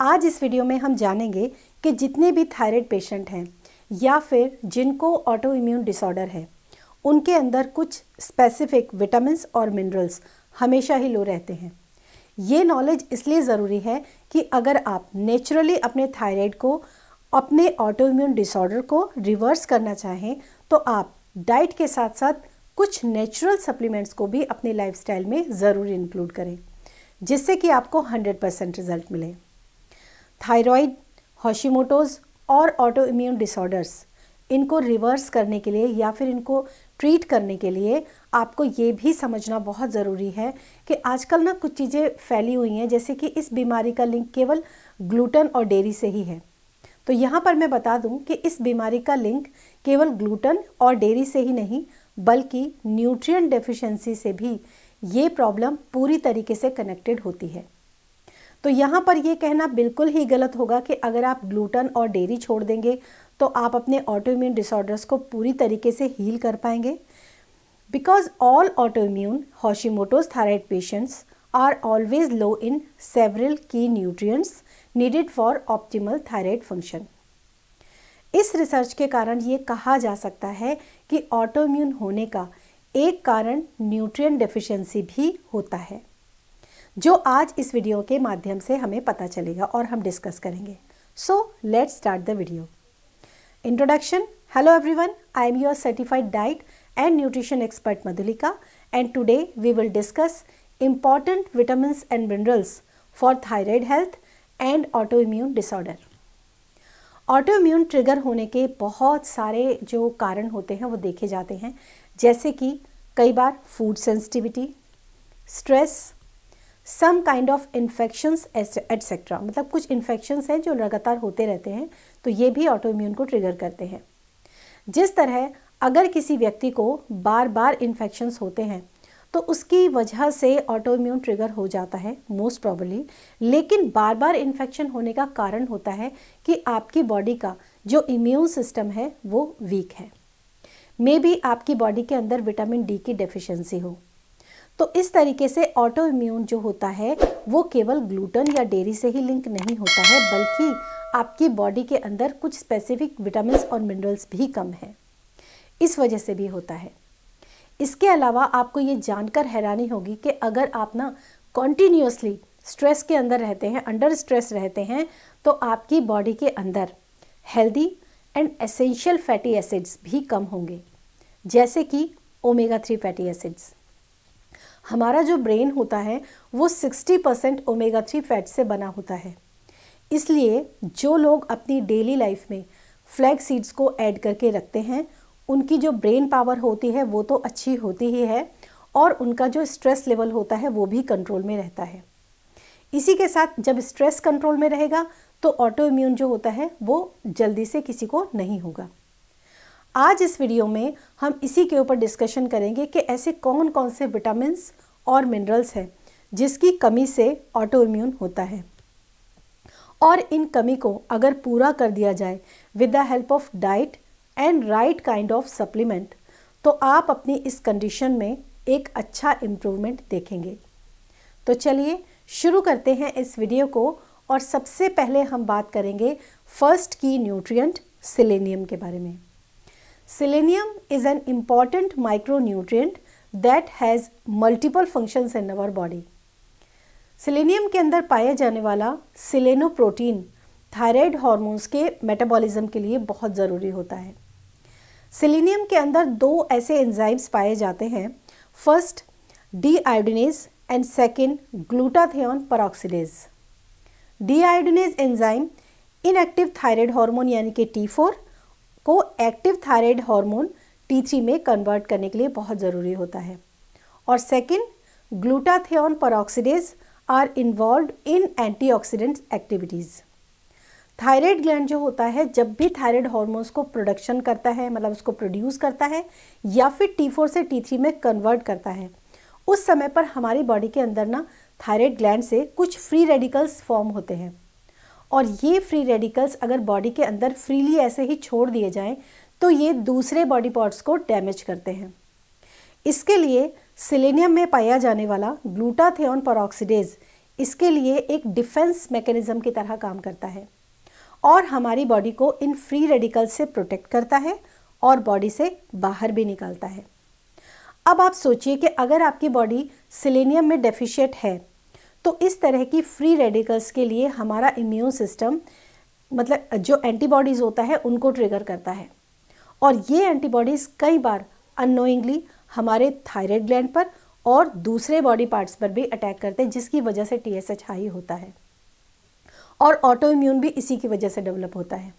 आज इस वीडियो में हम जानेंगे कि जितने भी थायराइड पेशेंट हैं या फिर जिनको ऑटो इम्यून डिसऑर्डर है उनके अंदर कुछ स्पेसिफिक विटामिन और मिनरल्स हमेशा ही लो रहते हैं ये नॉलेज इसलिए ज़रूरी है कि अगर आप नेचुरली अपने थायराइड को अपने ऑटो इम्यून डिसऑर्डर को रिवर्स करना चाहें तो आप डाइट के साथ साथ कुछ नेचुरल सप्लीमेंट्स को भी अपने लाइफस्टाइल में ज़रूर इंक्लूड करें जिससे कि आपको 100 परसेंट रिजल्ट मिले थायराइड हॉशीमोटोज और ऑटो इम्यून डिसऑर्डर्स इनको रिवर्स करने के लिए या फिर इनको ट्रीट करने के लिए आपको ये भी समझना बहुत ज़रूरी है कि आजकल ना कुछ चीज़ें फैली हुई हैं जैसे कि इस बीमारी का लिंक केवल ग्लूटन और डेयरी से ही है तो यहाँ पर मैं बता दूँ कि इस बीमारी का लिंक केवल ग्लूटन और डेयरी से ही नहीं बल्कि न्यूट्रिएंट डेफिशिएंसी से भी ये प्रॉब्लम पूरी तरीके से कनेक्टेड होती है तो यहाँ पर ये कहना बिल्कुल ही गलत होगा कि अगर आप ग्लूटन और डेयरी छोड़ देंगे तो आप अपने ऑटोइम्यून डिसऑर्डर्स को पूरी तरीके से हील कर पाएंगे because all autoimmune Hashimoto's thyroid patients are always low in several key nutrients needed for optimal thyroid function इस रिसर्च के कारण ये कहा जा सकता है कि ऑटोइम्यून होने का एक कारण न्यूट्रिएंट डेफिशिएंसी भी होता है जो आज इस वीडियो के माध्यम से हमें पता चलेगा और हम डिस्कस करेंगे so let start the video introduction hello everyone I am your certified diet and nutrition expert Madhulika and we will discuss important vitamin and minerals for minerals health and auto immune disorder auto immune trigger होने के बहुत सारे जो कारण होते हैं वो देखे जाते हैं जैसे कि कई बार food sensitivity stress some kind of infections etcetera मतलब कुछ इन्फेक्शंस हैं जो लगातार होते रहते हैं तो ये भी इम्यून को ट्रिगर करते हैं जिस तरह अगर किसी व्यक्ति को बार बार इन्फेक्शंस होते हैं तो उसकी वजह से इम्यून ट्रिगर हो जाता है मोस्ट प्रॉबली लेकिन बार बार इन्फेक्शन होने का कारण होता है कि आपकी बॉडी का जो इम्यून सिस्टम है वो वीक है मे बी आपकी बॉडी के अंदर विटामिन डी की डेफिशिएंसी हो तो इस तरीके से ऑटो इम्यून जो होता है वो केवल ग्लूटन या डेयरी से ही लिंक नहीं होता है बल्कि आपकी बॉडी के अंदर कुछ स्पेसिफिक विटामिन और मिनरल्स भी कम है इस वजह से भी होता है इसके अलावा आपको ये जानकर हैरानी होगी कि अगर आप ना कॉन्टीन्यूसली स्ट्रेस के अंदर रहते हैं अंडर स्ट्रेस रहते हैं तो आपकी बॉडी के अंदर healthy and essential fatty acids भी कम होंगे जैसे कि ओमेगा थ्री फैटी एसिड्स हमारा जो ब्रेन होता है वो 60 परसेंट ओमेगा थ्री फैट से बना होता है इसलिए जो लोग अपनी डेली लाइफ में फ्लैग सीड्स को ऐड करके रखते हैं उनकी जो ब्रेन पावर होती है वो तो अच्छी होती ही है और उनका जो स्ट्रेस लेवल होता है वो भी कंट्रोल में रहता है इसी के साथ जब स्ट्रेस कंट्रोल में रहेगा तो ऑटो इम्यून जो होता है वो जल्दी से किसी को नहीं होगा आज इस वीडियो में हम इसी के ऊपर डिस्कशन करेंगे कि ऐसे कौन कौन से विटामिन्स और मिनरल्स हैं जिसकी कमी से ऑटो इम्यून होता है और इन कमी को अगर पूरा कर दिया जाए with the help of diet and right kind of supplement तो आप अपनी इस कंडीशन में एक अच्छा इम्प्रूवमेंट देखेंगे तो चलिए शुरू करते हैं इस वीडियो को और सबसे पहले हम बात करेंगे फर्स्ट की न्यूट्रिएंट सिलेनियम के बारे में is an important micro micronutrient that has multiple function in our body selenium के अंदर पाया जाने वाला सिलेनो प्रोटीन थायराइड हॉर्मोन्स के मेटाबॉलिज्म के लिए बहुत ज़रूरी होता है सिलेनियम के अंदर दो ऐसे एंजाइम्स पाए जाते हैं first deiodinase and second glutathione peroxidase deiodinase enzyme inactive thyroid hormone यानी कि टी फोर को active thyroid hormone T three में कन्वर्ट करने के लिए बहुत ज़रूरी होता है और second glutathione peroxidase are involved in antioxidants activities thyroid gland जो होता है जब भी थायराइड हार्मोन्स को प्रोडक्शन करता है मतलब उसको प्रोड्यूस करता है या फिर टी फोर से टी थ्री में कन्वर्ट करता है उस समय पर हमारी बॉडी के अंदर ना थायराइड ग्लैंड से कुछ फ्री रेडिकल्स फॉर्म होते हैं और ये फ्री रेडिकल्स अगर बॉडी के अंदर फ्रीली ऐसे ही छोड़ दिए जाएं तो ये दूसरे बॉडी पार्ट्स को डैमेज करते हैं इसके लिए सिलेनियम में पाया जाने वाला ग्लूटाथेन परऑक्सीडेज इसके लिए एक डिफेंस मैकेनिज़्म की तरह काम करता है और हमारी बॉडी को इन फ्री रेडिकल्स से प्रोटेक्ट करता है और बॉडी से बाहर भी निकालता है अब आप सोचिए कि अगर आपकी बॉडी सिलेनियम में डेफिशिएंट है तो इस तरह की फ्री रेडिकल्स के लिए हमारा इम्यून सिस्टम मतलब जो एंटीबॉडीज़ होता है उनको ट्रिगर करता है और ये एंटीबॉडीज़ कई बार अनोइंगली हमारे थायराइड ग्लैंड पर और दूसरे बॉडी पार्ट्स पर भी अटैक करते हैं जिसकी वजह से टी हाई होता है और ऑटो इम्यून भी इसी की वजह से डेवलप होता है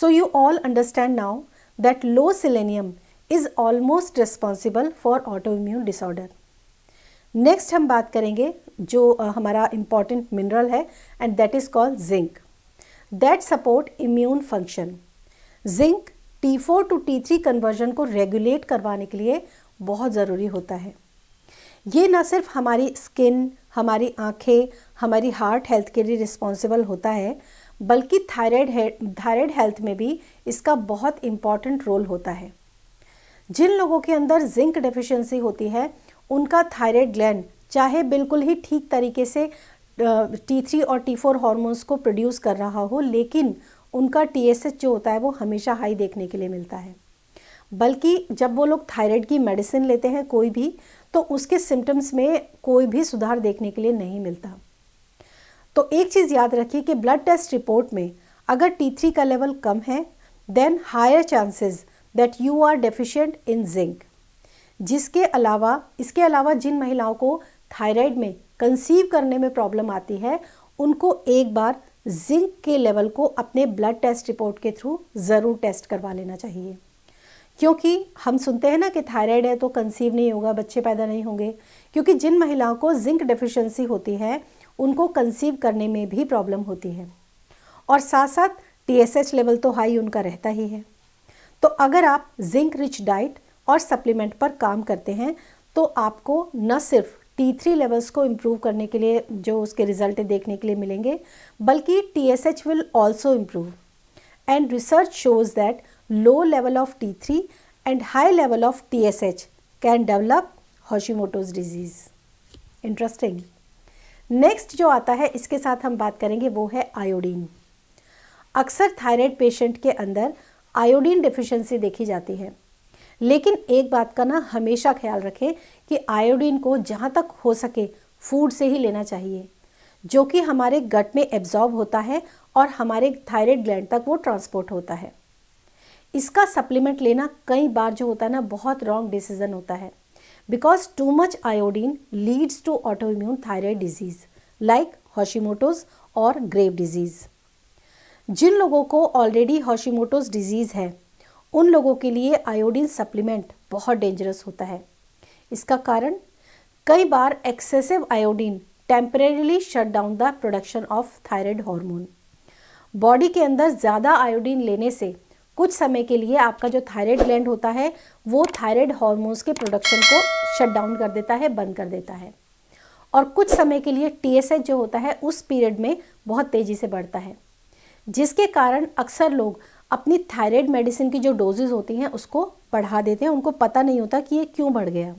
so you all understand now that low selenium is almost responsible for auto immune disorder next हम बात करेंगे जो हमारा इम्पॉर्टेंट मिनरल है and that is called zinc that support immune function zinc T four to T three conversion को regulate करवाने के लिए बहुत ज़रूरी होता है ये ना सिर्फ हमारी स्किन हमारी आँखें हमारी हार्ट हेल्थ के लिए रिस्पॉन्सिबल होता है बल्कि थायराइड है थायराइड हेल्थ में भी इसका बहुत इम्पॉर्टेंट रोल होता है जिन लोगों के अंदर जिंक डेफिशिएंसी होती है उनका थायराइड ग्लैंड चाहे बिल्कुल ही ठीक तरीके से टी थ्री और टी फोर हॉर्मोन्स को प्रोड्यूस कर रहा हो लेकिन उनका टी एस एच जो होता है वो हमेशा हाई देखने के लिए मिलता है बल्कि जब वो लोग थायराइड की मेडिसिन लेते हैं कोई भी तो उसके सिम्टम्स में कोई भी सुधार देखने के लिए नहीं मिलता तो एक चीज़ याद रखिए कि ब्लड टेस्ट रिपोर्ट में अगर टी थ्री का लेवल कम है then higher chances that you are deficient in zinc जिसके अलावा इसके अलावा जिन महिलाओं को थायराइड में कंसीव करने में प्रॉब्लम आती है उनको एक बार जिंक के लेवल को अपने ब्लड टेस्ट रिपोर्ट के थ्रू ज़रूर टेस्ट करवा लेना चाहिए क्योंकि हम सुनते हैं ना कि थायराइड है तो कंसीव नहीं होगा बच्चे पैदा नहीं होंगे क्योंकि जिन महिलाओं को जिंक डेफिशिएंसी होती है उनको कंसीव करने में भी प्रॉब्लम होती है और साथ साथ टीएसएच लेवल तो हाई उनका रहता ही है तो अगर आप जिंक रिच डाइट और सप्लीमेंट पर काम करते हैं तो आपको न सिर्फ टी थ्री लेवल्स को इम्प्रूव करने के लिए जो उसके रिजल्ट देखने के लिए मिलेंगे बल्कि T S H will also improve and research shows that low level of T three and high level of T S H can develop Hashimoto's disease interesting next जो आता है इसके साथ हम बात करेंगे वो है आयोडीन अक्सर थायराइड पेशेंट के अंदर आयोडीन डिफिशेंसी देखी जाती है लेकिन एक बात का ना हमेशा ख्याल रखें कि आयोडीन को जहाँ तक हो सके फूड से ही लेना चाहिए जो कि हमारे गट में एब्जॉर्ब होता है और हमारे थायराइड ग्लैंड तक वो ट्रांसपोर्ट होता है इसका सप्लीमेंट लेना कई बार जो होता है ना बहुत रॉन्ग डिसीजन होता है because too much iodine leads to autoimmune thyroid disease like Hashimoto's और ग्रेव डिजीज़ जिन लोगों को ऑलरेडी हॉशीमोटोज डिजीज़ है उन लोगों के लिए आयोडीन सप्लीमेंट बहुत डेंजरस होता है इसका कारण कई बार excessive iodine temporarily shut down the production of thyroid hormone body के अंदर ज़्यादा आयोडीन लेने से कुछ समय के लिए आपका जो थायराइड ग्लैंड होता है वो थायराइड हार्मोन्स के प्रोडक्शन को शट डाउन कर देता है बंद कर देता है और कुछ समय के लिए टी जो होता है उस पीरियड में बहुत तेज़ी से बढ़ता है जिसके कारण अक्सर लोग अपनी थायराइड मेडिसिन की जो डोजेज़ होती हैं उसको बढ़ा देते हैं उनको पता नहीं होता कि ये क्यों बढ़ गया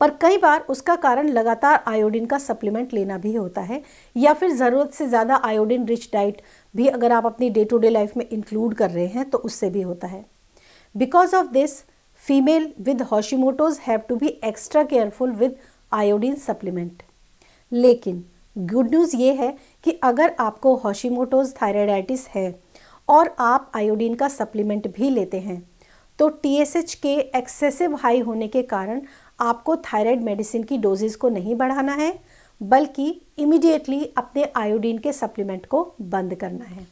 पर कई बार उसका कारण लगातार आयोडीन का सप्लीमेंट लेना भी होता है या फिर ज़रूरत से ज़्यादा आयोडीन रिच डाइट भी अगर आप अपनी डे टू डे लाइफ में इंक्लूड कर रहे हैं तो उससे भी होता है because of this female with Hashimoto's have to be extra careful with iodine supplement लेकिन गुड न्यूज़ ये है कि अगर आपको हॉशीमोटोज थायराइडाइटिस है और आप आयोडीन का सप्लीमेंट भी लेते हैं तो टीएसएच के एक्सेसिव हाई होने के कारण आपको थायराइड मेडिसिन की डोजेज को नहीं बढ़ाना है बल्कि इमिडिएटली अपने आयोडीन के सप्लीमेंट को बंद करना है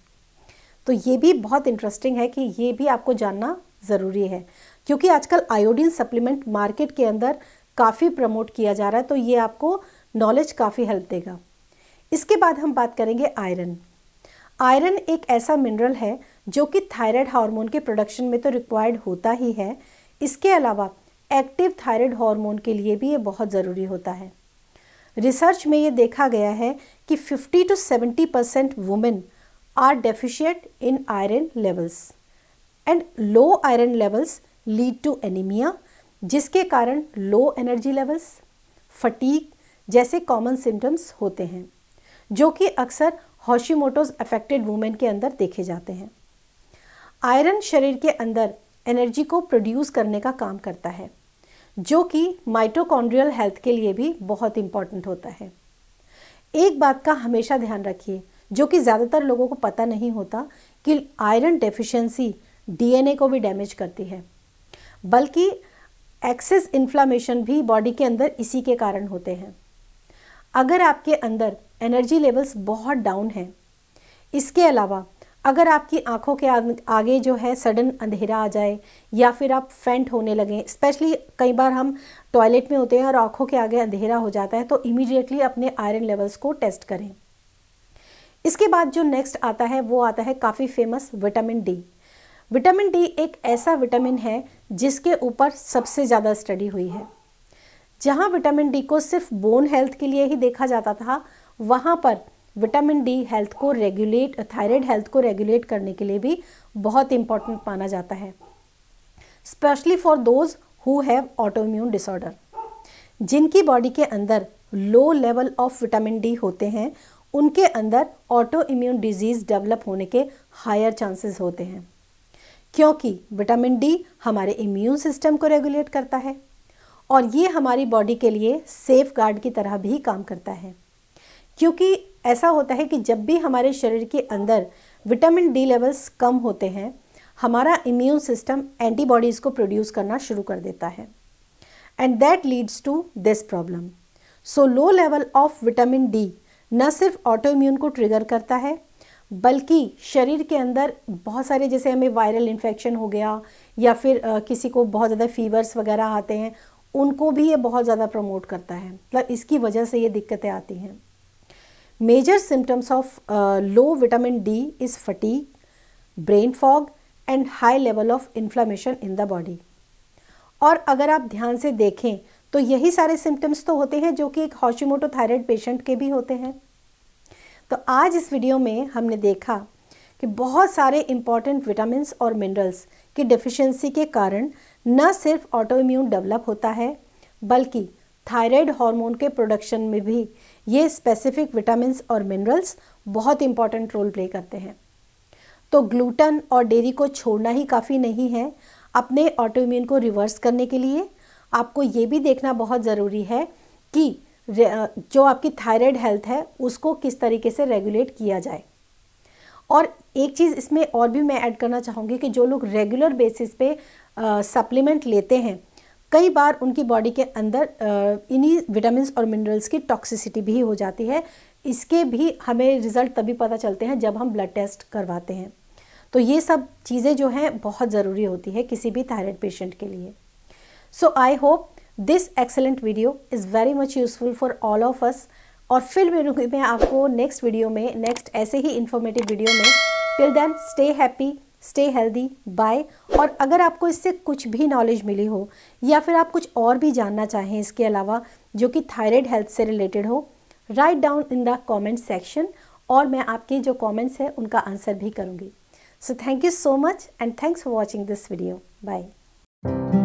तो ये भी बहुत इंटरेस्टिंग है कि ये भी आपको जानना ज़रूरी है क्योंकि आजकल आयोडीन सप्लीमेंट मार्केट के अंदर काफ़ी प्रमोट किया जा रहा है तो ये आपको नॉलेज काफ़ी हेल्प देगा इसके बाद हम बात करेंगे आयरन आयरन एक ऐसा मिनरल है जो कि थायराइड हार्मोन के प्रोडक्शन में तो रिक्वायर्ड होता ही है इसके अलावा एक्टिव थायराइड हार्मोन के लिए भी ये बहुत ज़रूरी होता है रिसर्च में ये देखा गया है कि 50 to 70 percent women are deficient in iron levels and low iron levels lead to anaemia जिसके कारण लो एनर्जी लेवल्स फटीक जैसे कॉमन सिम्टम्स होते हैं जो कि अक्सर हॉशीमोटोज अफेक्टेड वुमेन के अंदर देखे जाते हैं आयरन शरीर के अंदर एनर्जी को प्रोड्यूस करने का काम करता है जो कि माइटोकॉन्ड्रियल हेल्थ के लिए भी बहुत इम्पॉर्टेंट होता है एक बात का हमेशा ध्यान रखिए जो कि ज़्यादातर लोगों को पता नहीं होता कि आयरन डेफिशिएंसी डीएनए को भी डैमेज करती है बल्कि एक्सेस इन्फ्लामेशन भी बॉडी के अंदर इसी के कारण होते हैं अगर आपके अंदर एनर्जी लेवल्स बहुत डाउन है इसके अलावा अगर आपकी आंखों के आगे जो है सडन अंधेरा आ जाए या फिर आप फेंट होने लगें स्पेशली कई बार हम टॉयलेट में होते हैं और आंखों के आगे अंधेरा हो जाता है तो इमीडिएटली अपने आयरन लेवल्स को टेस्ट करें इसके बाद जो नेक्स्ट आता है वो आता है काफ़ी famous vitamin D vitamin D एक ऐसा विटामिन है जिसके ऊपर सबसे ज़्यादा स्टडी हुई है जहाँ विटामिन डी को सिर्फ बोन हेल्थ के लिए ही देखा जाता था वहाँ पर विटामिन डी हेल्थ को रेगुलेट थायराइड हेल्थ को रेगुलेट करने के लिए भी बहुत इंपॉर्टेंट माना जाता है specially for those who have autoimmune disorder जिनकी बॉडी के अंदर low level of vitamin D होते हैं उनके अंदर ऑटो इम्यून डिजीज़ डेवलप होने के हायर चांसेस होते हैं क्योंकि विटामिन डी हमारे इम्यून सिस्टम को रेगुलेट करता है और ये हमारी बॉडी के लिए सेफ गार्ड की तरह भी काम करता है क्योंकि ऐसा होता है कि जब भी हमारे शरीर के अंदर विटामिन डी लेवल्स कम होते हैं हमारा इम्यून सिस्टम एंटीबॉडीज़ को प्रोड्यूस करना शुरू कर देता है and that leads to this problem so low level of vitamin D न सिर्फ ऑटो इम्यून को ट्रिगर करता है बल्कि शरीर के अंदर बहुत सारे जैसे हमें वायरल इन्फेक्शन हो गया या फिर आ, किसी को बहुत ज़्यादा फीवर्स वगैरह आते हैं उनको भी ये बहुत ज़्यादा प्रमोट करता है मतलब इसकी वजह से ये दिक्कतें आती हैं Major symptoms of uh, low vitamin D is fatigue, brain fog and high level of inflammation in the body. और अगर आप ध्यान से देखें तो यही सारे सिम्टम्स तो होते हैं जो कि एक हॉशिमोटो थायराइड पेशेंट के भी होते हैं तो आज इस वीडियो में हमने देखा कि बहुत सारे इम्पॉर्टेंट विटामिन और मिनरल्स की डिफिशेंसी के कारण न सिर्फ ऑटोइम्यून डेवलप होता है बल्कि थायराइड हार्मोन के प्रोडक्शन में भी ये स्पेसिफिक विटामिन और मिनरल्स बहुत इंपॉर्टेंट रोल प्ले करते हैं तो ग्लूटन और डेरी को छोड़ना ही काफ़ी नहीं है अपने ऑटोइम्यून को रिवर्स करने के लिए आपको ये भी देखना बहुत ज़रूरी है कि जो आपकी थायराइड हेल्थ है उसको किस तरीके से रेगुलेट किया जाए और एक चीज़ इसमें और भी मैं ऐड करना चाहूँगी कि जो लोग रेगुलर बेसिस पे सप्लीमेंट लेते हैं कई बार उनकी बॉडी के अंदर इन्हीं विटामिन और मिनरल्स की टॉक्सिसिटी भी हो जाती है इसके भी हमें रिज़ल्ट तभी पता चलते हैं जब हम ब्लड टेस्ट करवाते हैं तो ये सब चीज़ें जो हैं बहुत ज़रूरी होती है किसी भी थायराइड पेशेंट के लिए so I hope this excellent video is very much useful for all of us और फिर मैं आपको नेक्स्ट वीडियो में नेक्स्ट ऐसे ही इन्फॉर्मेटिव वीडियो में till then stay happy stay healthy bye और अगर आपको इससे कुछ भी नॉलेज मिली हो या फिर आप कुछ और भी जानना चाहें इसके अलावा जो कि थायराइड हेल्थ से रिलेटेड हो write down in the comment section और मैं आपके जो कॉमेंट्स हैं उनका आंसर भी करूँगी so thank you so much and thanks for watching this video bye